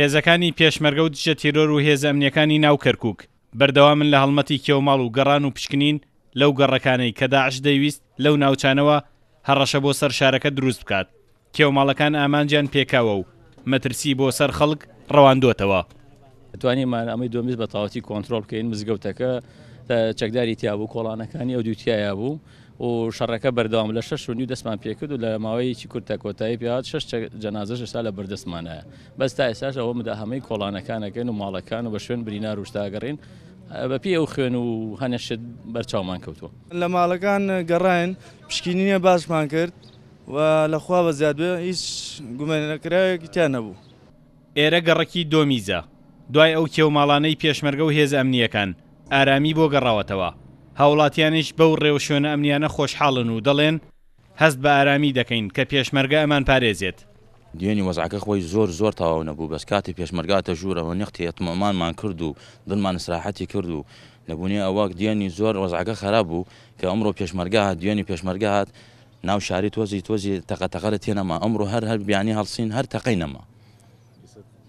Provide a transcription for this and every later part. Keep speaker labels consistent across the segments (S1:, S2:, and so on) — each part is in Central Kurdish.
S1: هێزەکانی پێشمەرگە و دژە تیرۆر و هێز ئەمنیەکانی ناو کەرکک بەردەوامن لە هەڵمەتی کێوماڵ و گەڕان و پشکنین لەو گەڕەکانەی کە داعش دەیویست لەو ناوچانەوە هەڕەشە بۆ سەر شارەکە دروست بکات کێوماڵەکان
S2: ئامانجیان پێکاوە و مەترسی بۆ سەر خەڵک ڕەواندوتەوە توانیمان ئەمەی دومیز بە تاواتی کۆنتترۆل بکەین مزگەوتەکە چەکداری تیابوو کۆڵانەکانی ئەو دووتیایە بوو. و شەڕەکە بەردەوام لە شش ونی دەستمان پێکرد و لە ماوەیەکی کورتە کۆتایی پێات شش جەنازە شستا لە بەردەستمانە بەس تا ئێساش ئەوە مدا هەمەی کۆڵانەکانەکەن و ماڵەکان و بە شوێن برینار وشتاگەڕین بەپی ئەو خوێن و هەنەشت بەرچاومان کەوتووە لە
S1: ماڵەکان گەڕایەن پشکینیە باشمان کرد و لەخوا بە زیادبێ هیچ گومێنەکرایەکی تیان نەبوو ئێرە گەڕەکی دۆمیزە دوای ئەو کێو ماڵانەی پێشمەرگە و هێز ئەمنیەکان ئارامی بۆ گەڕاوەتەوە هاوڵاتیانیش بەو ڕێوشێنە ئەمنیانە خۆشحاڵن و دەڵێن هەست بە ئارامی دەکەین کە پێشمەرگە ئەمان پارێزێت
S3: دیێنی وەزعکە خۆی زۆر زۆر تاوا نەبوو بەس کاتی پێشمەرگاتە ژوورەوە نەختی ئەتمەمانمان کرد و دڵمان سراحەتی کرد و لەبوونی ئەوەک دیێنی زۆر وەزعگە خراپ بوو کە ئەمڕۆ پێشمەرگە هات دیێنی پێشمەرگە هات ناو شاری تۆزی تۆزی تەقەتەقەرە تێنەما ئەمڕۆ هەر هەر بیانی هەڵسین هەر تەقینەما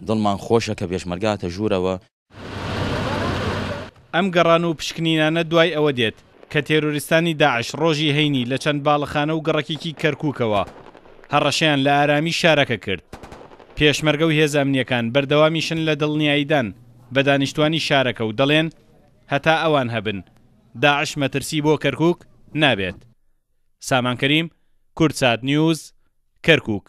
S3: دڵمان خۆشە کە پێشمەرگاتە ژوورەوە
S1: ئەم گەڕان و پشکنینانە دوای ئەوە دێت کە تێروریستانی داعش ڕۆژی هەینی لە چەند باڵەخانە و گەڕەکێکی کەرکووکەوە هەڕەشیان لە ئارامی شارەکە کرد پێشمەرگە و هێزامنیەکان بەردەوامیشن لە دڵنیاییدان بە دانیشتوانی شارەکە و دەڵێن هەتا ئەوان هەبن داعش مەترسی بۆ کەرکک نابێت سامانکەریم کورتسات نیوز کەرکک